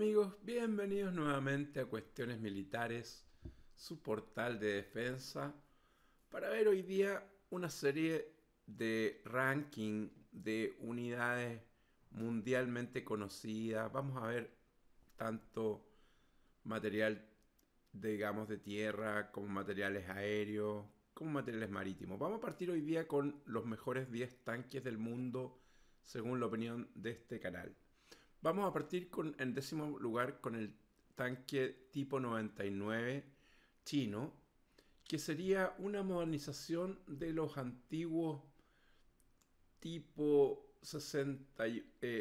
amigos, bienvenidos nuevamente a Cuestiones Militares, su portal de defensa, para ver hoy día una serie de ranking de unidades mundialmente conocidas. Vamos a ver tanto material, digamos, de tierra, como materiales aéreos, como materiales marítimos. Vamos a partir hoy día con los mejores 10 tanques del mundo, según la opinión de este canal. Vamos a partir con, en décimo lugar con el tanque tipo 99 chino, que sería una modernización de los antiguos tipo 60,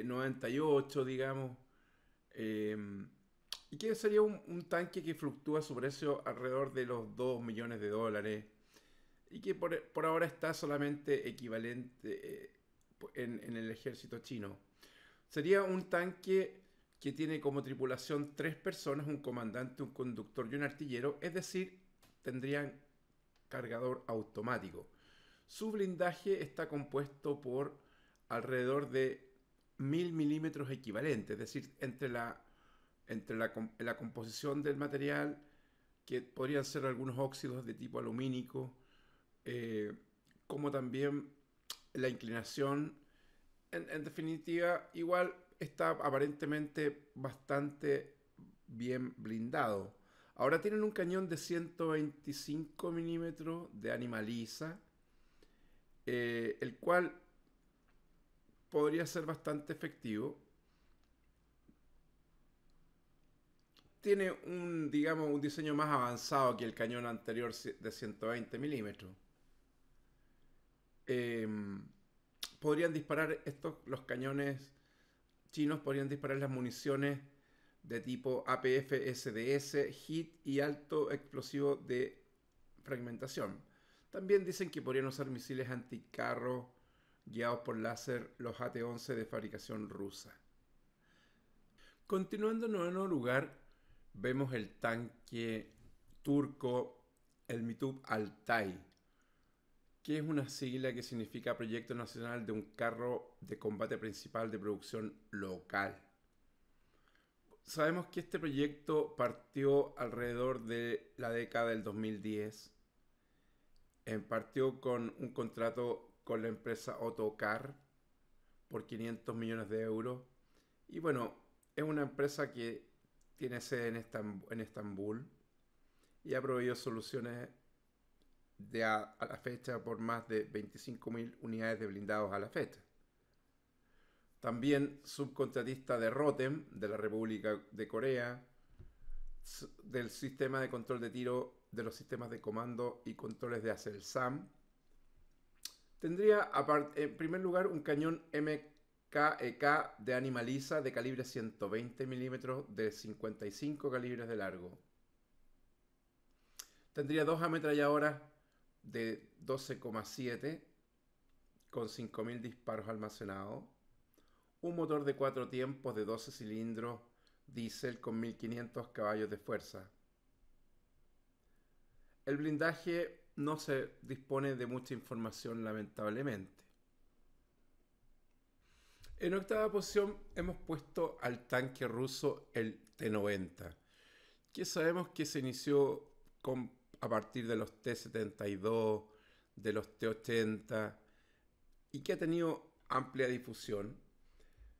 98, eh, digamos, em, y que sería un, tanque que fluctúa su precio alrededor de los 2 millones de dólares y que por, ahora está solamente equivalente eh, en el ejército chino. Sería un tanque que tiene como tripulación tres personas, un comandante, un conductor y un artillero, es decir, tendrían cargador automático. Su blindaje está compuesto por alrededor de mil milímetros equivalentes, es decir, entre la, entre la, composición del material, que podrían ser algunos óxidos de tipo alumínico, eh, como también la inclinación en, definitiva, igual está aparentemente bastante bien blindado. Ahora tienen un cañón de 125 milímetros de animaliza, eh, el cual podría ser bastante efectivo. Tiene un, digamos, un diseño más avanzado que el cañón anterior de 120 milímetros. Em, podrían disparar estos, los cañones chinos podrían disparar las municiones de tipo APF, SDS, HIT y alto explosivo de fragmentación. También dicen que podrían usar misiles anticarro guiados por láser, los AT-11 de fabricación rusa. Continuando en noveno lugar, vemos el tanque turco, el Mitub Altay, que es una sigla que significa Proyecto Nacional de un Carro de Combate Principal de Producción Local? Sabemos que este proyecto partió alrededor de la década del 2010. Partió con un contrato con la empresa Otocar por 500 millones de euros. Y bueno, es una empresa que tiene sede en, Estambul, en Estambul y ha proveído soluciones de a, la fecha por más de 25.000 unidades de blindados a la fecha. También subcontratista de Rotem, de la República de Corea, del sistema de control de tiro, de los sistemas de comando y controles de Acelsam Tendría en primer lugar un cañón MKEK e de Animaliza de calibre 120 milímetros de 55 calibres de largo. Tendría dos ametralladoras de 12,7 con 5.000 disparos almacenados, un motor de cuatro tiempos de 12 cilindros diésel con 1.500 caballos de fuerza. El blindaje no se dispone de mucha información lamentablemente. En octava posición hemos puesto al tanque ruso el T-90, que sabemos que se inició con a partir de los T72, de los T80, y que ha tenido amplia difusión.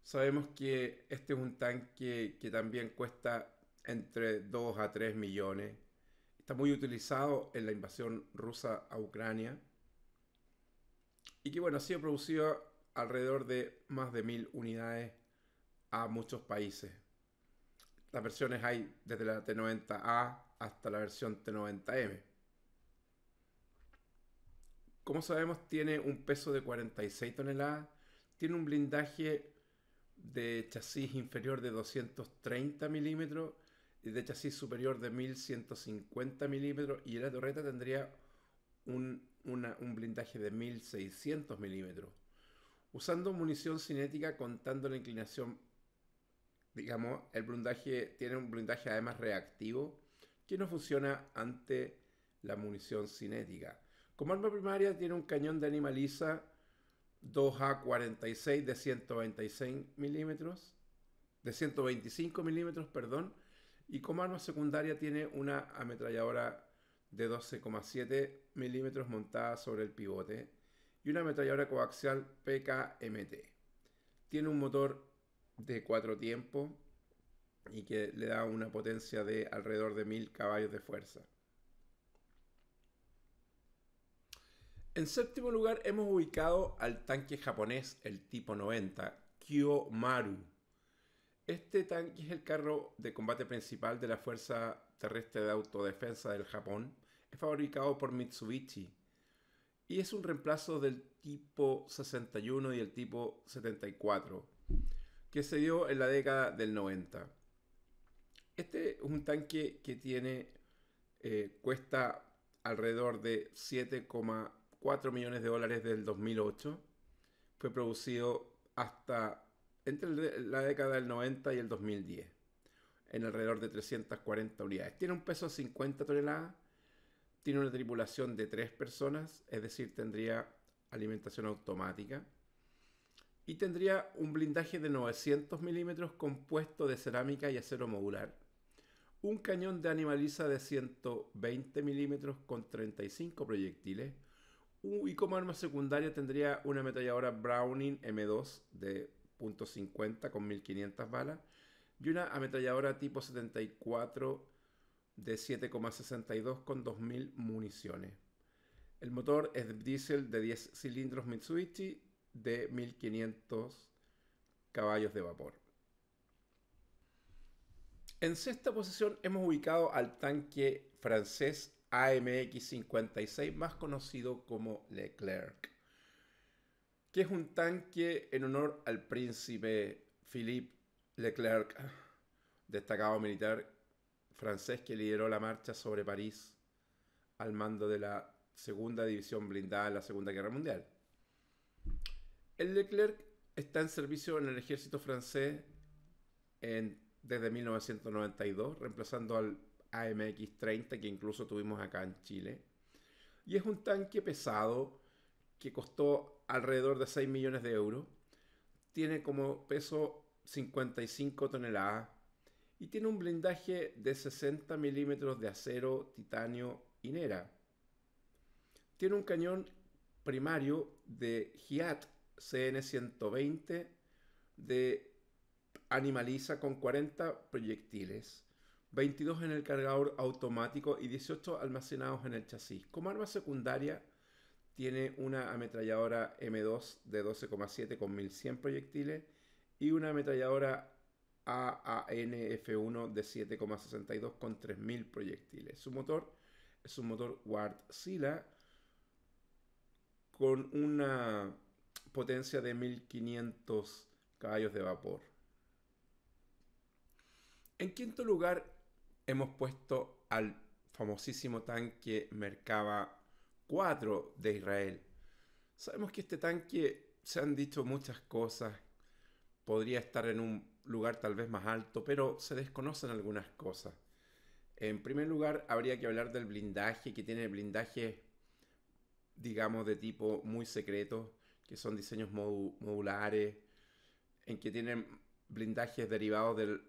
Sabemos que este es un tanque que también cuesta entre 2 a 3 millones. Está muy utilizado en la invasión rusa a Ucrania. Y que bueno, ha sido producido alrededor de más de mil unidades a muchos países. Las versiones hay desde la T90A hasta la versión T90M. Como sabemos, tiene un peso de 46 toneladas, tiene un blindaje de chasis inferior de 230 milímetros y de chasis superior de 1150 milímetros y la torreta tendría un, un blindaje de 1600 milímetros. Usando munición cinética contando la inclinación, digamos, el blindaje tiene un blindaje además reactivo que no funciona ante la munición cinética. Como arma primaria tiene un cañón de animaliza 2A46 de 126 milímetros, de 125 milímetros, perdón, y como arma secundaria tiene una ametralladora de 12,7 milímetros montada sobre el pivote y una ametralladora coaxial PKMT. Tiene un motor de cuatro tiempos y que le da una potencia de alrededor de 1000 caballos de fuerza. En séptimo lugar hemos ubicado al tanque japonés, el tipo 90, Maru. Este tanque es el carro de combate principal de la Fuerza Terrestre de Autodefensa del Japón. Es fabricado por Mitsubishi y es un reemplazo del tipo 61 y el tipo 74 que se dio en la década del 90. Este es un tanque que tiene, eh, cuesta alrededor de 7,4 millones de dólares del 2008. Fue producido hasta entre la década del 90 y el 2010, en alrededor de 340 unidades. Tiene un peso de 50 toneladas, tiene una tripulación de 3 personas, es decir, tendría alimentación automática y tendría un blindaje de 900 milímetros compuesto de cerámica y acero modular un cañón de animaliza de 120 milímetros con 35 proyectiles. Y como arma secundaria tendría una ametralladora Browning M2 de .50 con 1500 balas y una ametralladora tipo 74 de 7,62 con 2000 municiones. El motor es diésel de 10 cilindros Mitsubishi de 1500 caballos de vapor. En sexta posición hemos ubicado al tanque francés AMX-56, más conocido como Leclerc, que es un tanque en honor al príncipe Philippe Leclerc, destacado militar francés que lideró la marcha sobre París al mando de la segunda división blindada en la Segunda Guerra Mundial. El Leclerc está en servicio en el ejército francés en desde 1992, reemplazando al AMX-30 que incluso tuvimos acá en Chile. Y es un tanque pesado que costó alrededor de 6 millones de euros. Tiene como peso 55 toneladas y tiene un blindaje de 60 milímetros de acero, titanio y nera. Tiene un cañón primario de Giat CN120 de animaliza con 40 proyectiles, 22 en el cargador automático y 18 almacenados en el chasis. Como arma secundaria tiene una ametralladora M2 de 12,7 con 1100 proyectiles y una ametralladora AANF1 de 7,62 con 3000 proyectiles. Su motor es un motor Ward-Sila con una potencia de 1500 caballos de vapor. En quinto lugar, hemos puesto al famosísimo tanque Merkava 4 de Israel. Sabemos que este tanque se han dicho muchas cosas, podría estar en un lugar tal vez más alto, pero se desconocen algunas cosas. En primer lugar, habría que hablar del blindaje, que tiene blindaje, digamos, de tipo muy secreto, que son diseños modulares, en que tienen blindajes derivados del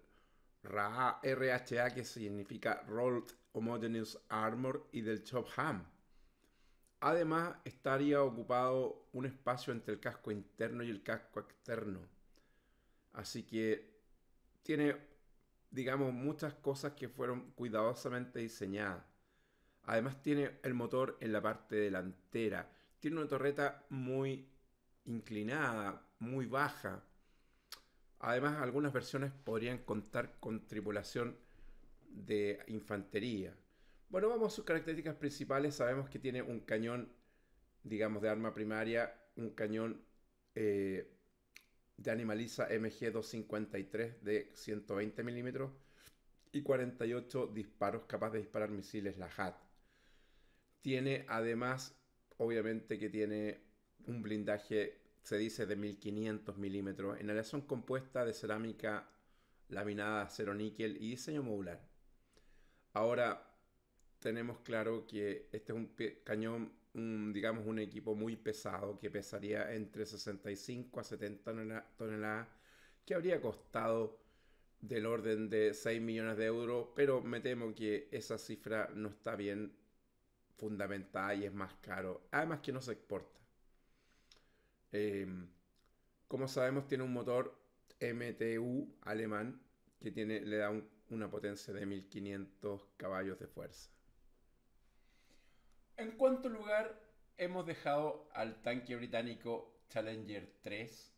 RHA, que significa Rolled Homogeneous Armor, y del CHOP-HAM. Además, estaría ocupado un espacio entre el casco interno y el casco externo. Así que tiene, digamos, muchas cosas que fueron cuidadosamente diseñadas. Además tiene el motor en la parte delantera. Tiene una torreta muy inclinada, muy baja. Además, algunas versiones podrían contar con tripulación de infantería. Bueno, vamos a sus características principales. Sabemos que tiene un cañón, digamos, de arma primaria, un cañón eh, de animaliza MG253 de 120 milímetros y 48 disparos capaz de disparar misiles la HAT. Tiene además, obviamente que tiene un blindaje se dice de 1500 milímetros. En aleación son de cerámica laminada, acero níquel y diseño modular. Ahora tenemos claro que este es un cañón, digamos un equipo muy pesado que pesaría entre 65 a 70 toneladas, que habría costado del orden de 6 millones de euros, pero me temo que esa cifra no está bien fundamentada y es más caro. Además que no se exporta. Em, como sabemos, tiene un motor MTU alemán que tiene, le da una potencia de 1500 caballos de fuerza. ¿En cuanto lugar hemos dejado al tanque británico Challenger 3?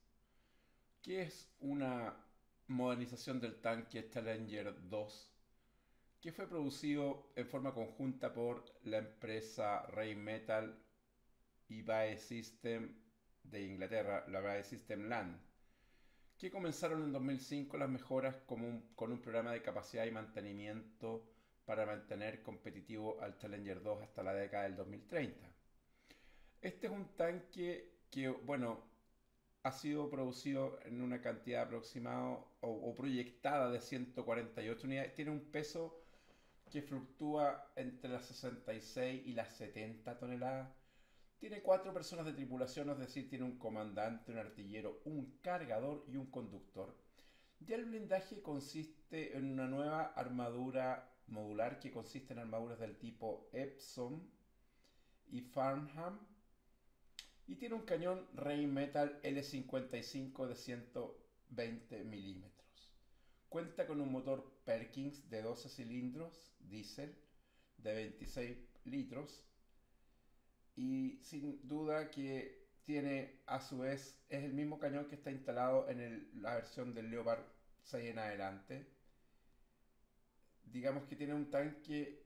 Que es una modernización del tanque Challenger 2 que fue producido en forma conjunta por la empresa Ray Metal, BAE System de Inglaterra, la de System Land, que comenzaron en 2005 las mejoras con un, con un programa de capacidad y mantenimiento para mantener competitivo al Challenger 2 hasta la década del 2030. Este es un tanque que, bueno, ha sido producido en una cantidad aproximada o, proyectada de 148 unidades. Tiene un peso que fluctúa entre las 66 y las 70 toneladas. Tiene cuatro personas de tripulación, es decir, tiene un comandante, un artillero, un cargador y un conductor. Ya el blindaje consiste en una nueva armadura modular que consiste en armaduras del tipo Epsom y Farnham. Y tiene un cañón Rheinmetall L55 de 120 milímetros. Cuenta con un motor Perkins de 12 cilindros, diésel, de 26 litros y sin duda que tiene a su vez, es el mismo cañón que está instalado en la versión del Leopard 6 en adelante. Digamos que tiene un tanque,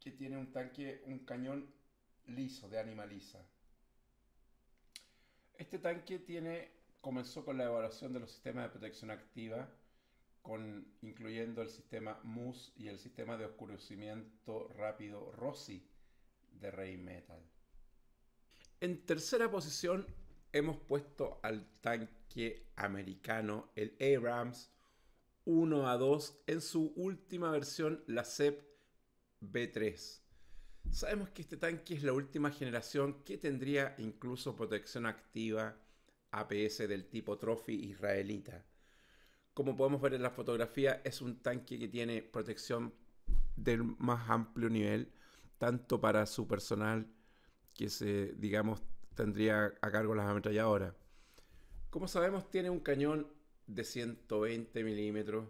que tiene un tanque, un cañón liso, de animaliza Este tanque tiene, comenzó con la evaluación de los sistemas de protección activa, con, incluyendo el sistema MUS y el sistema de oscurecimiento rápido ROSI de Rey en tercera posición hemos puesto al tanque americano, el Abrams 1 a 2, en su última versión, la CEP B3. Sabemos que este tanque es la última generación que tendría incluso protección activa APS del tipo Trophy israelita. Como podemos ver en la fotografía, es un tanque que tiene protección del más amplio nivel, tanto para su personal que se, digamos, tendría a cargo las ametralladoras. Como sabemos, tiene un cañón de 120 milímetros.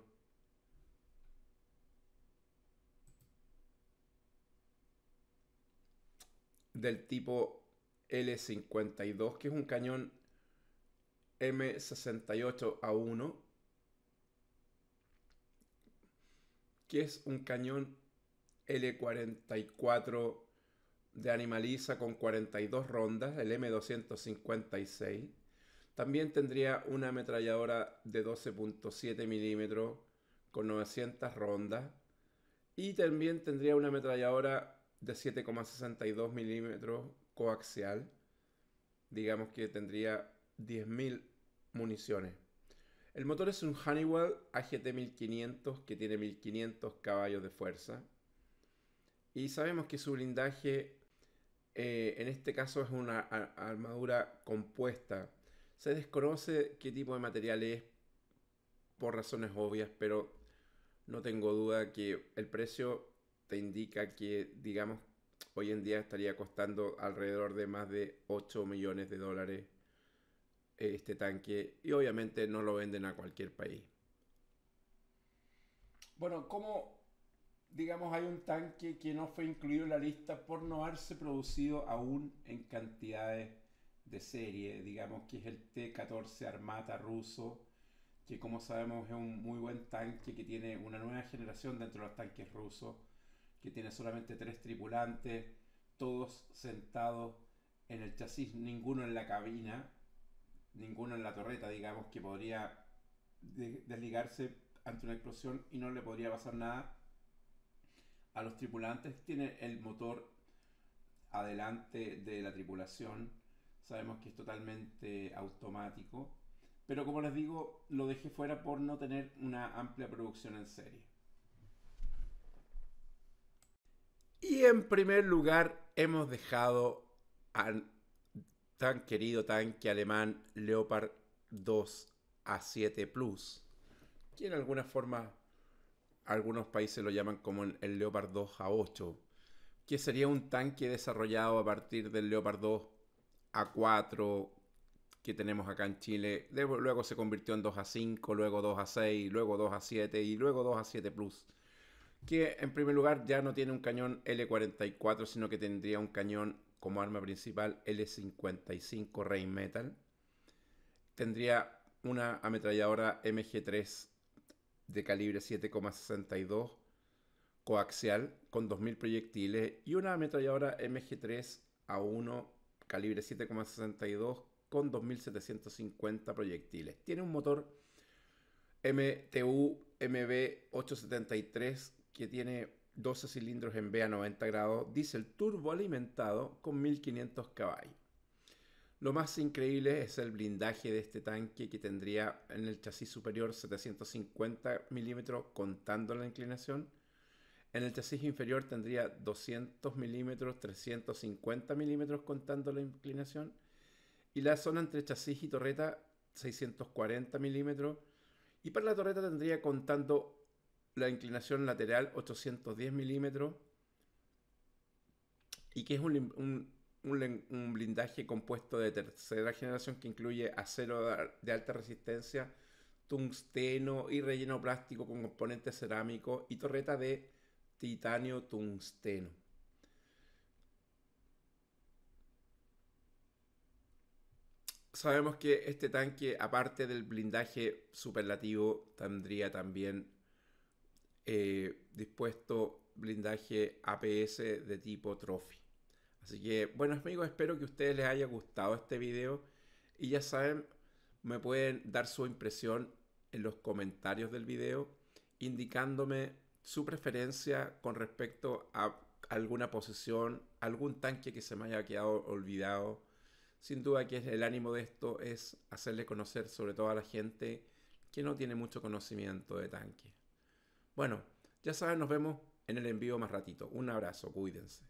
Del tipo L52, que es un cañón M68A1, que es un cañón L44 de Animaliza con 42 rondas, el M256. También tendría una ametralladora de 12.7 milímetros con 900 rondas. Y también tendría una ametralladora de 7,62 milímetros coaxial. Digamos que tendría 10.000 municiones. El motor es un Honeywell AGT 1500 que tiene 1500 caballos de fuerza. Y sabemos que su blindaje eh, en este caso es una armadura compuesta. Se desconoce qué tipo de material es por razones obvias, pero no tengo duda que el precio te indica que, digamos, hoy en día estaría costando alrededor de más de 8 millones de dólares eh, este tanque y obviamente no lo venden a cualquier país. Bueno, ¿cómo, digamos, hay un tanque que no fue incluido en la lista por no haberse producido aún en cantidades de serie, digamos, que es el T-14 Armata ruso, que como sabemos es un muy buen tanque que tiene una nueva generación dentro de los tanques rusos, que tiene solamente tres tripulantes, todos sentados en el chasis, ninguno en la cabina, ninguno en la torreta, digamos, que podría desligarse ante una explosión y no le podría pasar nada a los tripulantes tiene el motor adelante de la tripulación. Sabemos que es totalmente automático. Pero como les digo, lo dejé fuera por no tener una amplia producción en serie. Y en primer lugar hemos dejado al tan querido tanque alemán Leopard 2 A7 Plus, que en alguna forma algunos países lo llaman como el Leopard 2 A8, que sería un tanque desarrollado a partir del Leopard 2 A4 que tenemos acá en Chile. luego se convirtió en 2 A5, luego 2 A6, luego 2 A7 y luego 2 A7 Plus. Que en primer lugar ya no tiene un cañón L44, sino que tendría un cañón como arma principal L55 Rain Metal. Tendría una ametralladora MG3 de calibre 7,62 coaxial con 2.000 proyectiles y una ametralladora MG3 A1 calibre 7,62 con 2.750 proyectiles. Tiene un motor MTU MB873 que tiene 12 cilindros en B a 90 grados, diésel alimentado con 1.500 caballos. Lo más increíble es el blindaje de este tanque que tendría en el chasis superior 750 milímetros contando la inclinación. En el chasis inferior tendría 200 milímetros, 350 milímetros contando la inclinación. Y la zona entre chasis y torreta 640 milímetros. Y para la torreta tendría contando la inclinación lateral 810 milímetros. Y que es un, un un, blindaje compuesto de tercera generación que incluye acero de alta resistencia, tungsteno y relleno plástico con componentes cerámicos y torreta de titanio tungsteno. Sabemos que este tanque, aparte del blindaje superlativo, tendría también eh, dispuesto blindaje APS de tipo Trophy. Así que, bueno amigos, espero que a ustedes les haya gustado este video. Y ya saben, me pueden dar su impresión en los comentarios del video, indicándome su preferencia con respecto a alguna posición, algún tanque que se me haya quedado olvidado. Sin duda que el ánimo de esto es hacerle conocer sobre todo a la gente que no tiene mucho conocimiento de tanque. Bueno, ya saben, nos vemos en el envío más ratito. Un abrazo, cuídense.